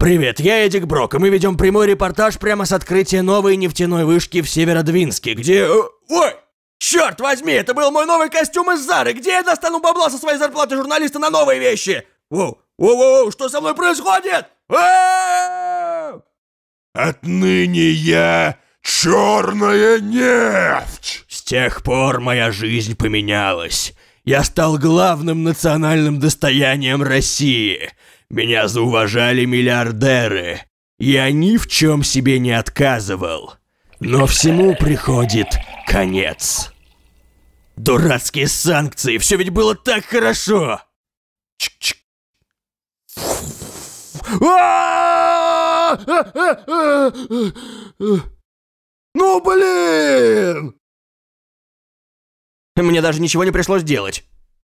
Привет, я Эдик Брок, и мы ведем прямой репортаж прямо с открытия новой нефтяной вышки в Северодвинске, где... Э, ой! Черт возьми, это был мой новый костюм из Зары! Где я достану бабла со своей зарплаты журналиста на новые вещи? Воу, воу, воу, что со мной происходит? Отныне я черная нефть! С тех пор моя жизнь поменялась. Я стал главным национальным достоянием России. Меня зауважали миллиардеры. Я ни в чем себе не отказывал. Но всему приходит конец. Дурацкие санкции, все ведь было так хорошо. Чик-чик. А! Ну блин! Мне даже ничего не пришлось делать.